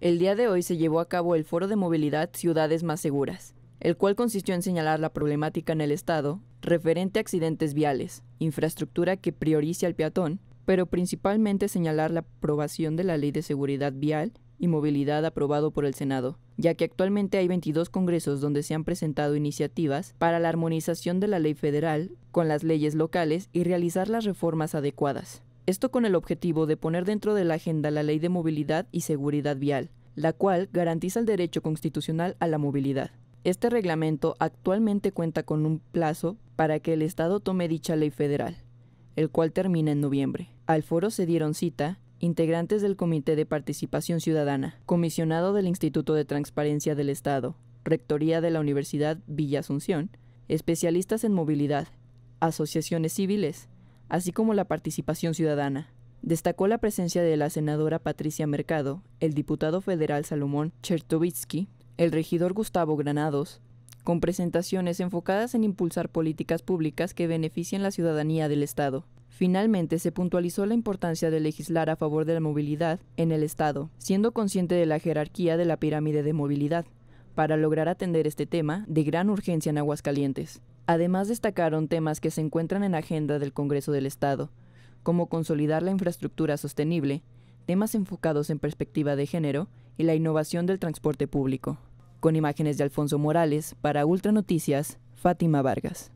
El día de hoy se llevó a cabo el Foro de Movilidad Ciudades Más Seguras, el cual consistió en señalar la problemática en el Estado referente a accidentes viales, infraestructura que priorice al peatón, pero principalmente señalar la aprobación de la Ley de Seguridad Vial y Movilidad aprobado por el Senado, ya que actualmente hay 22 congresos donde se han presentado iniciativas para la armonización de la ley federal con las leyes locales y realizar las reformas adecuadas. Esto con el objetivo de poner dentro de la agenda la Ley de Movilidad y Seguridad Vial, la cual garantiza el derecho constitucional a la movilidad. Este reglamento actualmente cuenta con un plazo para que el Estado tome dicha ley federal, el cual termina en noviembre. Al foro se dieron cita integrantes del Comité de Participación Ciudadana, comisionado del Instituto de Transparencia del Estado, Rectoría de la Universidad Villa Asunción, especialistas en movilidad, asociaciones civiles, así como la participación ciudadana. Destacó la presencia de la senadora Patricia Mercado, el diputado federal Salomón Chertovitsky, el regidor Gustavo Granados, con presentaciones enfocadas en impulsar políticas públicas que beneficien la ciudadanía del Estado. Finalmente, se puntualizó la importancia de legislar a favor de la movilidad en el Estado, siendo consciente de la jerarquía de la pirámide de movilidad, para lograr atender este tema de gran urgencia en Aguascalientes. Además destacaron temas que se encuentran en agenda del Congreso del Estado, como consolidar la infraestructura sostenible, temas enfocados en perspectiva de género y la innovación del transporte público. Con imágenes de Alfonso Morales, para Ultra Noticias, Fátima Vargas.